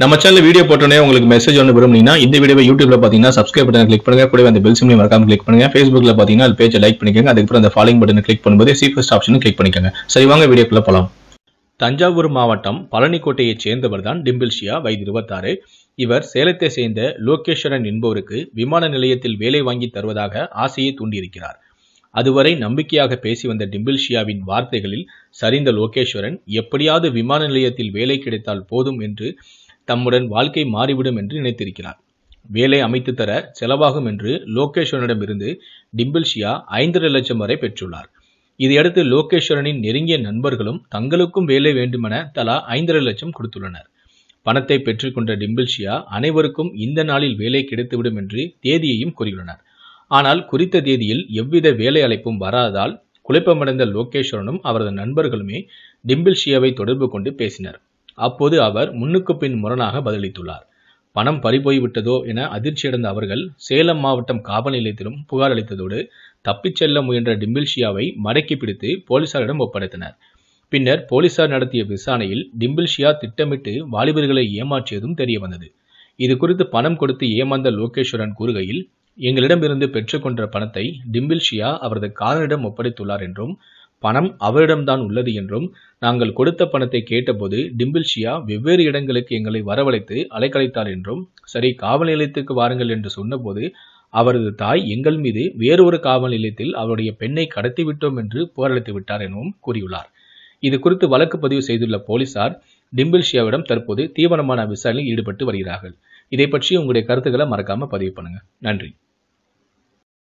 நம்ம channel video போட்டோன்னே உங்களுக்கு மெசேஜ் ஒன்று விரும்புனீங்கன்னா இந்த வீடியோ யூடியூப்ல பார்த்தீங்கன்னா சப்ஸ்கிரைப் பட்டன் கிளிக் பண்ணுங்க கூட அந்த பெல் சிம்லையும் மறக்காம கிளிக் பண்ணுங்க ஃபேஸ்புக்ல பார்த்தீங்கன்னா அது பேஜை லைக் பண்ணிக்கோங்க அதுக்கப்புறம் அந்த ஃபாலோயிங் பட்டன் கிளிக் பண்ணும்போது சீஃபஸ்ட் ஆப்ஷன் கிளிக் பண்ணிக்கோங்க சரி வாங்க வீடியோக்குள்ள போகலாம் தஞ்சாவூர் மாவட்டம் பழனிக்கோட்டையைச் சேர்ந்தவர் தான் டிம்பிள்ஷியா வயது இருபத்தாறு இவர் சேலத்தை சேர்ந்த லோகேஸ்வரன் என்பவருக்கு விமான நிலையத்தில் வேலை வாங்கி தருவதாக ஆசையை தூண்டியிருக்கிறார் அதுவரை நம்பிக்கையாக பேசி வந்த டிம்பில்ஷியாவின் வார்த்தைகளில் சரிந்த லோகேஸ்வரன் எப்படியாவது விமான நிலையத்தில் வேலை கிடைத்தால் போதும் என்று தம்முடன் வாழ்க்கை மாறிவிடும் என்று நினைத்திருக்கிறார் வேலை அமைத்து தர செலவாகும் என்று லோகேஸ்வரனிடமிருந்து டிம்பிள்ஷியா ஐந்தரை லட்சம் வரை பெற்றுள்ளார் இதையடுத்து லோகேஸ்வரனின் நெருங்கிய நண்பர்களும் தங்களுக்கும் வேலை வேண்டுமென தலா ஐந்தரை லட்சம் கொடுத்துள்ளனர் பணத்தை பெற்றுக்கொண்ட டிம்பிள்ஷியா அனைவருக்கும் இந்த நாளில் வேலை கிடைத்துவிடும் என்று தேதியையும் கூறியுள்ளனர் ஆனால் குறித்த தேதியில் எவ்வித வேலை அழைப்பும் வராததால் குழப்பமடைந்த லோகேஸ்வரனும் அவரது நண்பர்களுமே டிம்பிள்ஷியாவை தொடர்பு கொண்டு பேசினர் அப்போது அவர் முன்னுக்கு பின் முரணாக பதிலளித்துள்ளார் பணம் பறிபோய்விட்டதோ என அதிர்ச்சியடைந்த அவர்கள் சேலம் மாவட்டம் காவல் நிலையத்திலும் புகார் அளித்ததோடு தப்பிச் செல்ல முயன்ற டிம்பில்ஷியாவை மடக்கி பிடித்து போலீசாரிடம் ஒப்படைத்தனர் பின்னர் போலீசார் நடத்திய விசாரணையில் டிம்பில்ஷியா திட்டமிட்டு வாலிபர்களை ஏமாற்றியதும் தெரிய வந்தது இது குறித்து பணம் கொடுத்து ஏமாந்த லோகேஸ்வரன் கூறுகையில் எங்களிடமிருந்து பெற்றுக்கொண்ட பணத்தை டிம்பில்ஷியா அவரது காதலிடம் ஒப்படைத்துள்ளார் என்றும் பணம் அவரிடம்தான் உள்ளது என்றும் நாங்கள் கொடுத்த பணத்தை கேட்டபோது டிம்பிள்ஷியா வெவ்வேறு இடங்களுக்கு எங்களை வரவழைத்து அலைக்கழித்தார் என்றும் சரி காவல் நிலையத்திற்கு வாருங்கள் என்று சொன்னபோது அவரது தாய் எங்கள் மீது வேறொரு காவல் நிலையத்தில் அவருடைய பெண்ணை கடத்திவிட்டோம் என்று புகாரளித்து விட்டார் எனவும் கூறியுள்ளார் இது குறித்து வழக்கு பதிவு செய்துள்ள போலீசார் டிம்பிள்ஷியாவிடம் தற்போது தீவிரமான விசாரணையில் ஈடுபட்டு வருகிறார்கள் இதை பற்றி உங்களுடைய கருத்துக்களை மறக்காம பதிவு பண்ணுங்க நன்றி